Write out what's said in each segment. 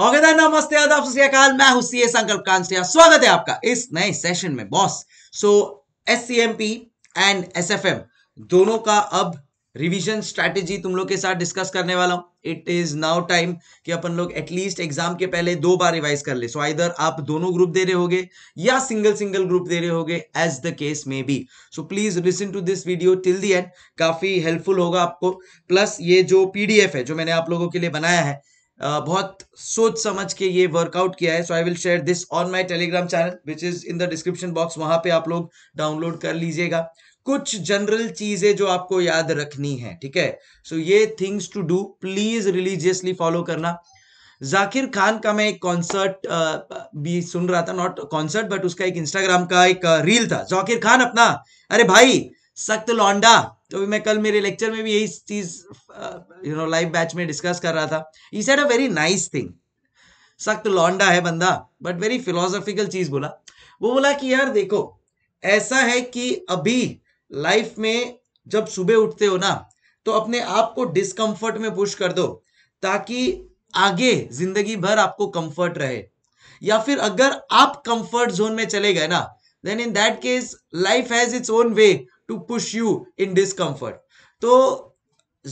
औगदा नमस्ते आदाब सत्याकाल मैं हूं सीए संकल्प कांस्टिया स्वागत है आपका इस नए सेशन में boss so S and S दोनों का अब रिवीजन स्ट्रेटेजी तुम लोग के साथ डिस्कस करने वाला हूं इट इज नाउ टाइम कि अपन लोग एटलीस्ट एग्जाम के पहले दो बार रिवाइज कर ले सो so, आइदर आप दोनों ग्रुप दे रहे होगे या सिंगल सिंगल ग्रुप दे रहे होगे as the case may be so please listen to this video till the end काफी हेल्पफुल होगा आपको प्लस ये जो पीडीएफ है जो मैंने आप लोगों के लिए बनाया है बहुत सोच समझ के ये वर्कआउट किया है so I will share this on my Telegram channel which is in the description box वहां पे आप लोग डाउनलोड कर लीजिएगा कुछ जनरल चीजें जो आपको याद रखनी है ठीक है सो ये things to do please religiously follow करना जाकिर खान का मैं एक कॉन्सर्ट भी सुन रहा था नॉट कॉन्सर्ट बट उसका एक इंस्टाग्राम का एक रील था जाकिर खान अपना अरे भाई सख्त लौंडा तो भी मैं कल मेरे लेक्चर में भी यही चीज यू नो लाइव बैच में डिस्कस कर रहा था he said a very nice thing सख्त लौंडा है बंदा बट वेरी फिलोसॉफिकल चीज बोला वो बोला कि यार देखो ऐसा है कि अभी लाइफ में जब सुबह उठते हो ना तो अपने आप को डिसकंफर्ट में पुश कर दो ताकि आगे जिंदगी भर आपको कंफर्ट रहे या फिर अगर आप कंफर्ट जोन में चले गए ना then in that case life has its own way to push you in discomfort तो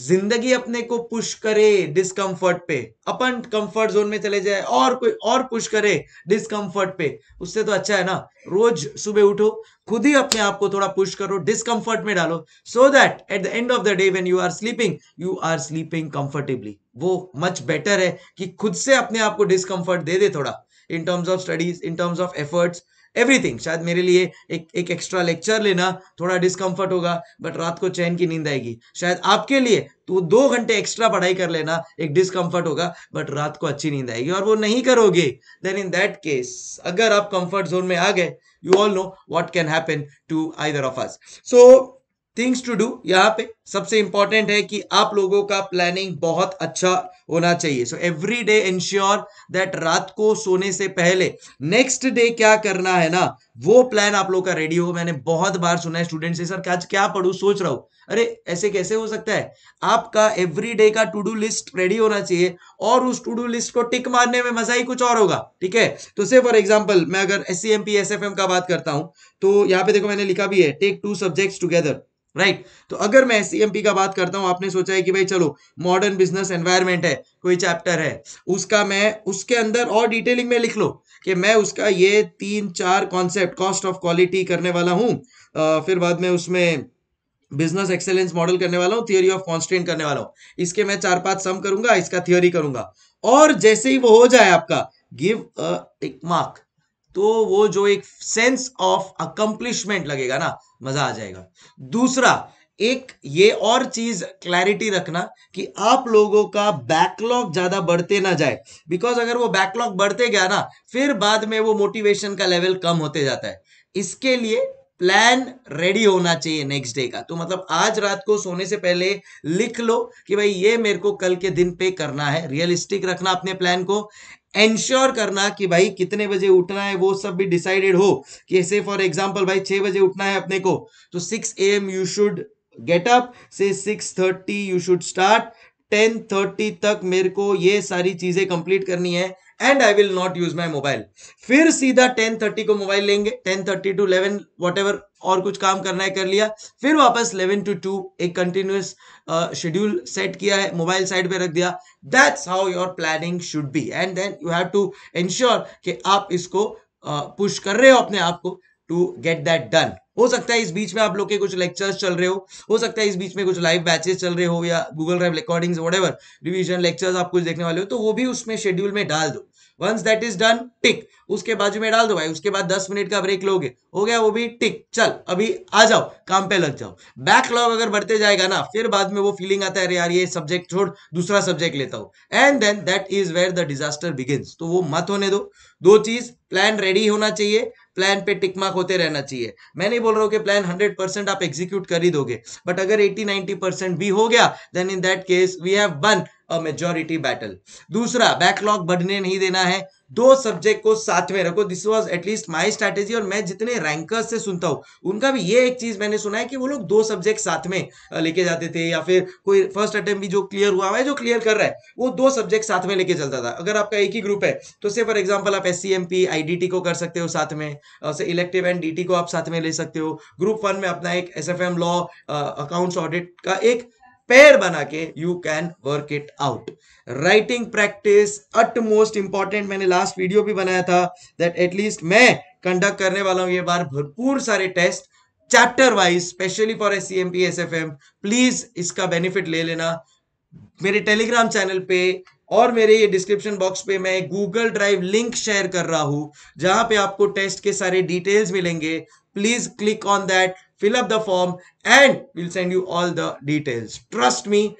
जिंदगी अपने को पुश करे डिसकंफर्ट पे अपन कंफर्ट जोन में चले जाए और कोई और पुश करे डिसकंफर्ट पे उससे तो अच्छा है ना रोज सुबह उठो खुद ही अपने आप को थोड़ा पुश करो डिसकंफर्ट में डालो so that at the end of the day when you are sleeping you are sleeping comfortably वो मच बेटर है कि खुद से अपने आप को डिसकंफर्ट दे दे थोड़ा in terms of studies in terms of efforts everything शायद मेरे लिए एक एक एक्स्ट्रा लेक्चर लेना थोड़ा डिस्कम्फर्ट होगा बट रात को चैन की नींद आएगी शायद आपके लिए तो दो घंटे एक्स्ट्रा पढ़ाई कर लेना एक डिस्कम्फर्ट होगा बट रात को अच्छी नींद आएगी और वो नहीं करोगे देन इन दैट केस अगर आप कंफर्ट जोन में आ गए you all know what can happen to either of us so things to do यहाँ पे सबसे इंपॉर्टेंट है कि आप लोगों का प्लानिंग बहुत अच्छा होना चाहिए so every day ensure that रात को सोने से पहले नेक्स्ट डे क्या करना है ना वो प्लान आप लोग का रेडी हो मैंने बहुत बार सुना है स्टूडेंट से सर आज क्या पढ़ू सोच रहा हूँ अरे ऐसे कैसे हो सकता है आपका एवरी डे का टू डू लिस्ट रेडी होना चाहिए और उस टू डू लिस्ट को टिक मारने में मजा ही कुछ और होगा ठीक है तो से फॉर एग्जाम्पल मैं अगर S C M P S F M का बात करता हूं तो यहाँ पे देखो मैंने लिखा भी है take two subjects together right right. तो अगर मैं सीएमपी का बात करता हूं आपने सोचा है कि भाई चलो मॉडर्न बिजनेस एनवायरमेंट है कोई चैप्टर है उसका मैं उसके अंदर और डिटेलिंग में लिख लो कि मैं उसका ये तीन चार कॉन्सेप्ट कॉस्ट ऑफ क्वालिटी करने वाला हूं फिर बाद में उसमें बिजनेस एक्सेलेंस मॉडल करने वाला हूँ थियोरी ऑफ कॉन्स्टेंट करने वाला हूँ इसके मैं चार पांच सम करूंगा इसका थियोरी करूंगा और जैसे ही वो हो जाए आपका गिव अ मार्क तो वो जो एक सेंस ऑफ अकम्प्लिशमेंट लगेगा ना मजा आ जाएगा दूसरा एक ये और चीज क्लैरिटी रखना कि आप लोगों का बैकलॉग ज्यादा बढ़ते ना जाए बिकॉज अगर वो बैकलॉग बढ़ते गया ना फिर बाद में वो मोटिवेशन का लेवल कम होते जाता है इसके लिए प्लान रेडी होना चाहिए नेक्स्ट डे का तो मतलब आज रात को सोने से पहले लिख लो कि भाई ये मेरे को कल के दिन पे करना है रियलिस्टिक रखना अपने प्लान को एंश्योर करना कि भाई कितने बजे उठना है वो सब भी डिसाइडेड हो कि ऐसे फॉर एग्जाम्पल भाई छह बजे उठना है अपने को तो six A M you should get up से six thirty you should start ten thirty तक मेरे को ये सारी चीजें कंप्लीट करनी है and I will not use my mobile फिर सीधा टेन थर्टी को मोबाइल लेंगे ten thirty to eleven what और कुछ काम करना है कर लिया फिर वापस इलेवन टू टू एक कंटिन्यूस शेड्यूल सेट किया है मोबाइल साइड पे रख दिया that's how your planning should be and then you have to ensure कि आप इसको पुश uh, कर रहे हो अपने आप को टू गेट दैट डन हो सकता है इस बीच में आप लोग के कुछ लेक्चर्स चल रहे हो हो सकता है इस बीच में कुछ लाइव बैचेस चल रहे हो या Google Drive recordings whatever revision lectures आप कुछ देखने वाले हो तो वो भी उसमें शेड्यूल में डाल दो once that is done tick उसके बाजू में डाल दो भाई उसके बाद दस मिनट का ब्रेक लोगे हो गया वो भी टिक चल अभी आ जाओ काम पे लग जाओ बैकलॉग अगर बढ़ते जाएगा ना फिर बाद में वो फीलिंग आता है अरे यार ये सब्जेक्ट छोड़ दूसरा सब्जेक्ट लेता हूँ and then that is where the disaster begins तो वो मत होने दो दो चीज प्लान रेडी होना चाहिए प्लान पे टिक मार्क होते रहना चाहिए मैं नहीं बोल रहा हूँ कि प्लान हंड्रेड परसेंट आप एग्जीक्यूट कर ही दोगे बट अगर एटी नाइनटी परसेंट भी हो गया then in that case we have won majority battle दूसरा बैकलॉग बढ़ने नहीं देना है दो सब्जेक्ट को साथ में रखो this was at least my strategy और मैं जितने रैंकर्स से सुनता हूँ उनका भी ये एक चीज मैंने सुना है कि वो लोग दो सब्जेक्ट साथ में लेके जाते थे या फिर कोई फर्स्ट अटेम्प्ट भी जो क्लियर हुआ है जो क्लियर कर रहा है वो दो सब्जेक्ट साथ में लेके चलता था अगर आपका एक ही ग्रुप है तो से फॉर एग्जाम्पल आप एस सी को कर सकते हो साथ में से इलेक्टिव एंड डी को आप साथ में ले सकते हो ग्रुप वन में अपना एक एस लॉ अकाउंट्स ऑडिट का एक पेयर बना के you can work it out writing practice at most important मैंने लास्ट वीडियो भी बनाया था दैट एटलीस्ट मैं कंडक्ट करने वाला हूं ये बार भरपूर सारे test chapter wise specially for S C M P S F M please इसका बेनिफिट ले लेना मेरे टेलीग्राम चैनल पे और मेरे ये डिस्क्रिप्शन बॉक्स पे मैं गूगल ड्राइव लिंक शेयर कर रहा हूं जहां पे आपको टेस्ट के सारे डिटेल्स मिलेंगे please click on that fill up the form and will send you all the details trust me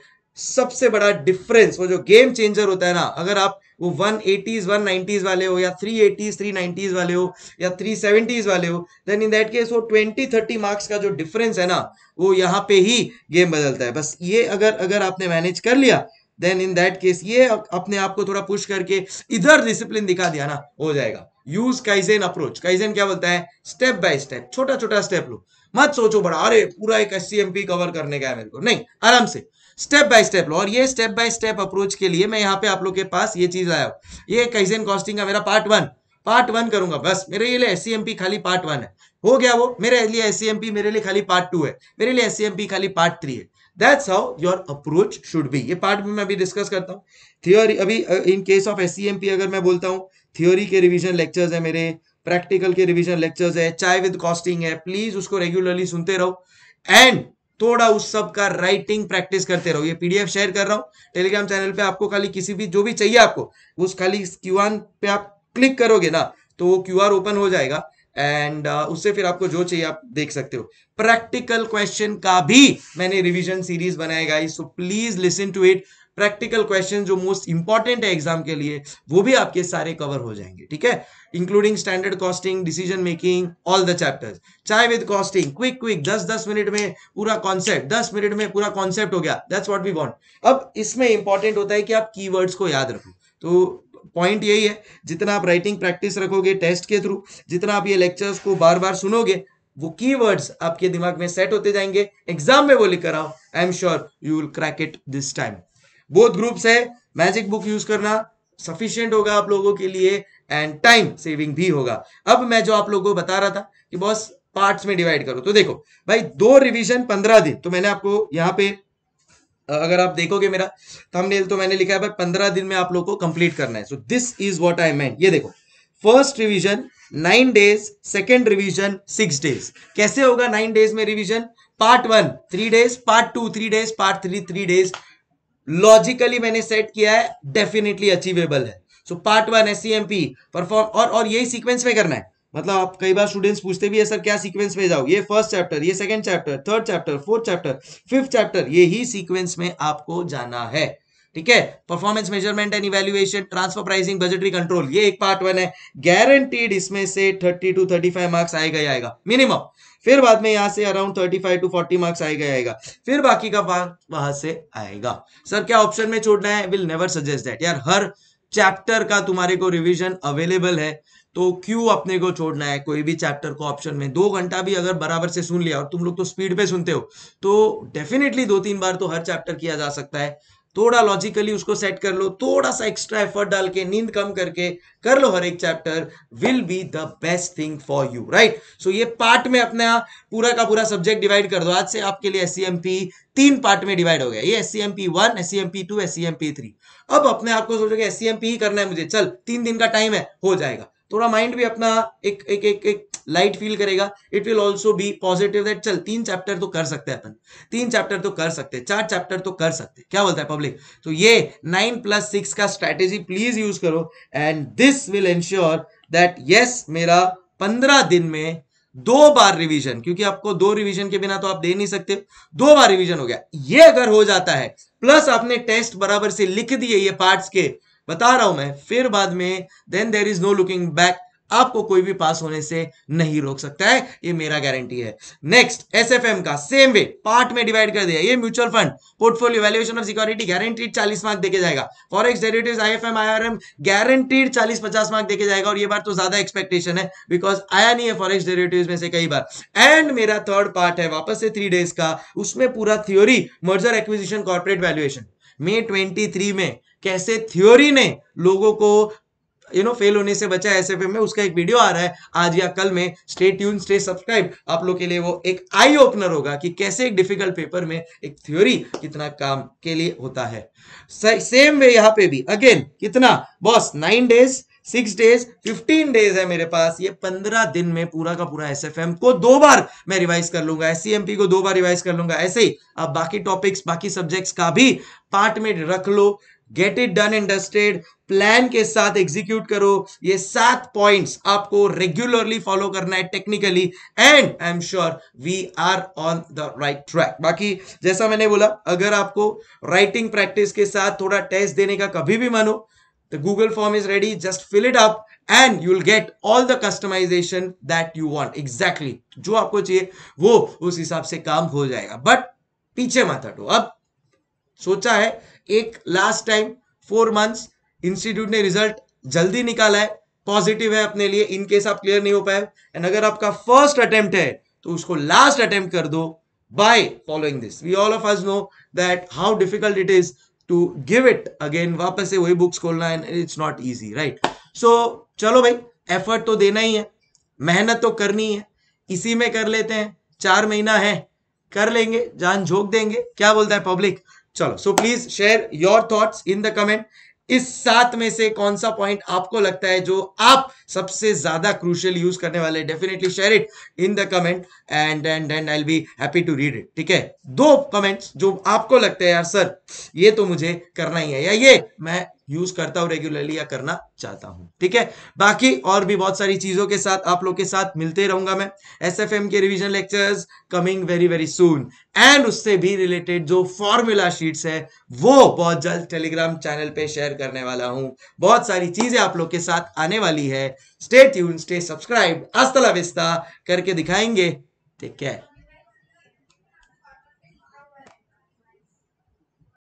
सबसे बड़ा डिफरेंस वो जो गेम चेंजर होता है ना अगर आप वो 180s 190s वाले हो या 380s 390s वाले हो या 370s वाले हो देन इन दैट केस वो 20 30 मार्क्स का जो डिफरेंस है ना वो यहाँ पे ही गेम बदलता है बस ये अगर अगर आपने मैनेज कर लिया देन इन दैट केस ये अपने आप को थोड़ा पुश करके इधर डिसिप्लिन दिखा दिया ना हो जाएगा यूज काइजेन अप्रोच काइजेन क्या बोलता है स्टेप बाय स्टेप छोटा छोटा स्टेप लो मत सोचो बड़ा अरे पूरा एक एस कवर करने का है मेरे को नहीं आराम से स्टेप बाय स्टेप लो और ये स्टेप बाय स्टेप अप्रोच के लिए मैं यहाँ पे आप लोग के पास ये चीज आया हूँ ये काइजेन कॉस्टिंग का मेरा पार्ट वन पार्ट वन करूंगा बस मेरे लिए एस खाली पार्ट वन है हो गया वो मेरे लिए एस मेरे लिए खाली पार्ट टू है मेरे लिए एस खाली पार्ट थ्री है that's how your approach should be ये पार्ट में मैं अभी डिस्कस करता हूँ थियोरी अभी इन केस ऑफ एस अगर मैं बोलता हूँ थ्योरी के रिवीजन लेक्चर्स है मेरे प्रैक्टिकल के रिवीजन लेक्चर्स है चाय विद कॉस्टिंग है प्लीज उसको रेगुलरली सुनते रहो एंड थोड़ा उस सब का राइटिंग प्रैक्टिस करते रहो ये पीडीएफ शेयर कर रहा हूँ टेलीग्राम चैनल पे आपको खाली किसी भी जो भी चाहिए आपको उस खाली क्यू पे आप क्लिक करोगे ना तो वो क्यू ओपन हो जाएगा एंड uh, उससे फिर आपको जो चाहिए आप देख सकते हो प्रैक्टिकल क्वेश्चन का भी मैंने रिवीजन सीरीज बनाया guys so please listen to it practical question जो मोस्ट इंपॉर्टेंट है एग्जाम के लिए वो भी आपके सारे कवर हो जाएंगे ठीक है including standard costing decision making all the chapters chai with costing quick quick दस दस मिनट में पूरा कॉन्सेप्ट दस मिनट में पूरा कॉन्सेप्ट हो गया दैट्स वॉट वी वॉन्ट अब इसमें इंपॉर्टेंट होता है कि आप की को याद रखो तो पॉइंट यही है जितना आप राइटिंग प्रैक्टिस रखोगे टेस्ट के थ्रू जितना आप ये लेक्चर्स को बार बार सुनोगे वो कीवर्ड्स आपके दिमाग में सेट होते जाएंगे एग्जाम में वो लिख कर आओ I am sure you will crack it this time both groups है मैजिक बुक यूज करना सफिशियंट होगा आप लोगों के लिए एंड टाइम सेविंग भी होगा अब मैं जो आप लोगों को बता रहा था कि बॉस पार्ट्स में डिवाइड करो तो देखो भाई दो रिवीजन पंद्रह दिन तो मैंने आपको यहाँ पे अगर आप देखोगे मेरा थंबनेल तो मैंने लिखा है भाई पंद्रह दिन में आप लोग को कंप्लीट करना है so this is what I मैं ये देखो first revision nine days second revision six days कैसे होगा नाइन डेज में revision part one three days part two three days part three three days logically मैंने सेट किया है डेफिनेटली अचीवेबल है so part one as perform और और यही सीक्वेंस में करना है मतलब आप कई बार स्टूडेंट्स पूछते भी है सर क्या सीक्वेंस में जाओ ये फर्स्ट चैप्टर ये second chapter third chapter fourth chapter fifth chapter यही सीक्वेंस में आपको जाना है ठीक है performance measurement and evaluation transfer pricing budgetary control ये एक पार्ट वन है गारंटीड इसमें से thirty two thirty five marks आएगा ही आएगा मिनिमम फिर बाद में यहाँ से around thirty five to forty marks आएगा आएगा फिर बाकी का मार्क वहां से आएगा सर क्या ऑप्शन में छोड़ना है विल नेवर सजेस्ट दैट यार हर चैप्टर का तुम्हारे को रिविजन अवेलेबल है तो क्यों अपने को छोड़ना है कोई भी चैप्टर को ऑप्शन में दो घंटा भी अगर बराबर से सुन लिया और तुम लोग तो स्पीड पे सुनते हो तो डेफिनेटली दो तीन बार तो हर चैप्टर किया जा सकता है थोड़ा लॉजिकली उसको सेट कर लो थोड़ा सा एक्स्ट्रा एफर्ट डाल के नींद कम करके कर लो हर एक chapter will be the best thing for you right so ये पार्ट में अपना पूरा का पूरा सब्जेक्ट डिवाइड कर दो आज से आपके लिए एस e तीन पार्ट में डिवाइड हो गया ये S C M P one S C M P two S C M P three अब अपने आपको कि एस सी एम पी ही करना है मुझे चल तीन दिन का टाइम है हो जाएगा थोड़ा माइंड भी अपना एक एक एक, एक लाइट फील करेगा it will also be positive that चल तीन चैप्टर तो कर सकते हैं अपन तीन चैप्टर तो कर सकते हैं चार चैप्टर तो कर सकते हैं क्या बोलता है पब्लिक तो ये नाइन प्लस सिक्स का स्ट्रैटेजी प्लीज यूज करो and this will ensure that yes मेरा पंद्रह दिन में दो बार रिवीजन क्योंकि आपको दो रिवीजन के बिना तो आप दे नहीं सकते दो बार रिवीजन हो गया ये अगर हो जाता है प्लस आपने टेस्ट बराबर से लिख दिए ये पार्ट्स के बता रहा हूं मैं फिर बाद में then there is no looking back आपको कोई भी पास होने से नहीं रोक सकता है ये मेरा गारंटी है नेक्स्ट एसएफएम का सेम वे पार्ट में डिवाइड कर दिया ये mutual fund portfolio valuation of security guaranteed 40 mark देके जाएगा forex derivatives IFM IRM guaranteed 40 50 mark देके जाएगा और ये बार तो ज्यादा एक्सपेक्टेशन है बिकॉज आया नहीं है फॉरेक्स डेरिवेटिव्स में से कई बार एंड मेरा थर्ड पार्ट है वापस से थ्री डेज का उसमें पूरा theory merger acquisition corporate valuation मे 23 में कैसे थ्योरी ने लोगों को यू नो फेल होने से बचा एस एफ में उसका एक वीडियो आ रहा है आज या कल में स्टे ट्यून स्टे सब्सक्राइब आप लोग के लिए वो एक आई ओपनर होगा कि कैसे एक डिफिकल्ट पेपर में एक थ्योरी कितना काम के लिए होता है सेम वे यहाँ पे भी अगेन कितना boss nine days six days fifteen days है मेरे पास ये पंद्रह दिन में पूरा का पूरा एस को दो बार मैं रिवाइज कर लूंगा एस को दो बार रिवाइज कर लूंगा ऐसे ही आप बाकी टॉपिक्स बाकी सब्जेक्ट्स का भी पार्ट में रख लो get it done and dusted plan के साथ एग्जीक्यूट करो ये सात पॉइंट्स आपको रेगुलरली फॉलो करना है technically and I am sure we are on the right track बाकी जैसा मैंने बोला अगर आपको राइटिंग प्रैक्टिस के साथ थोड़ा टेस्ट देने का कभी भी मानो तो Google form is ready just fill it up and you'll get all the customization that you want. Exactly. जो आपको चाहिए वो उस हिसाब से काम हो जाएगा बट पीछे मत हटो अब सोचा है एक last time four months institute ने रिजल्ट जल्दी निकाला है पॉजिटिव है अपने लिए इन केस आप क्लियर नहीं हो पाए एंड अगर आपका फर्स्ट अटेम्प्ट है तो उसको लास्ट अटेम्प्ट कर दो by following this we all of us know that how difficult it is to give it again वापस से वही बुक्स खोलना and it's not easy right so चलो भाई एफर्ट तो देना ही है मेहनत तो करनी है इसी में कर लेते हैं चार महीना है कर लेंगे जान झोंक देंगे क्या बोलता है पब्लिक चलो so please share your thoughts in the comment इस सात में से कौन सा पॉइंट आपको लगता है जो आप सबसे ज्यादा क्रूशियल यूज करने वाले definitely share it in the comment and and and I be happy to read it ठीक है दो कमेंट्स जो आपको लगता है यार सर ये तो मुझे करना ही है या ये मैं यूज करता हूं रेगुलरली या करना चाहता हूं ठीक है बाकी और भी बहुत सारी चीजों के साथ आप लोग के साथ मिलते रहूंगा मैं एस एफ एम के revision lectures coming very very soon and उससे भी रिलेटेड जो फॉर्मूला शीट्स है वो बहुत जल्द टेलीग्राम चैनल पे शेयर करने वाला हूँ बहुत सारी चीजें आप लोग के साथ आने वाली है स्टे ट्यून स्टे सब्सक्राइब अस्तला विस्ता करके दिखाएंगे ठीक है